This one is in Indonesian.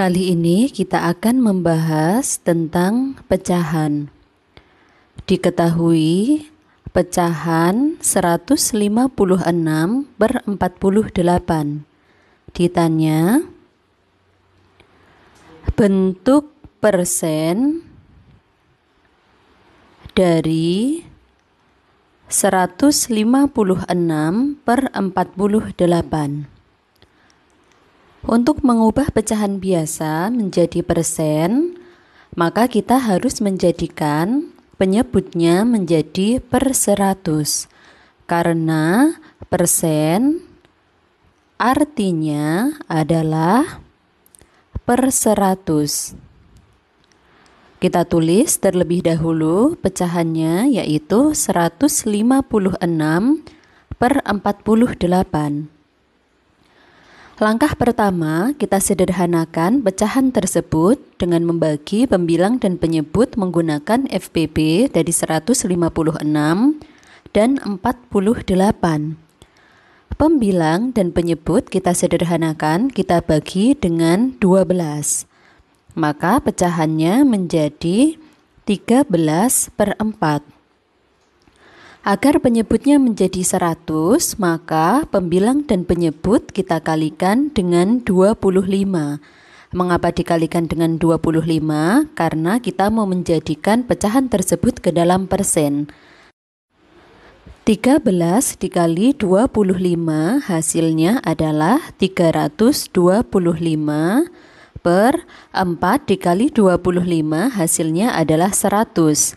Kali ini kita akan membahas tentang pecahan. Diketahui pecahan 156 per 48. Ditanya bentuk persen dari 156 per 48. Untuk mengubah pecahan biasa menjadi persen, maka kita harus menjadikan penyebutnya menjadi per 100. Karena persen artinya adalah per 100. Kita tulis terlebih dahulu pecahannya yaitu 156 per 48. Langkah pertama, kita sederhanakan pecahan tersebut dengan membagi pembilang dan penyebut menggunakan FPB dari 156 dan 48. Pembilang dan penyebut kita sederhanakan, kita bagi dengan 12. Maka pecahannya menjadi 13 per 4. Agar penyebutnya menjadi 100, maka pembilang dan penyebut kita kalikan dengan 25. Mengapa dikalikan dengan 25? Karena kita mau menjadikan pecahan tersebut ke dalam persen. 13 dikali 25 hasilnya adalah 325 per 4 dikali 25 hasilnya adalah 100.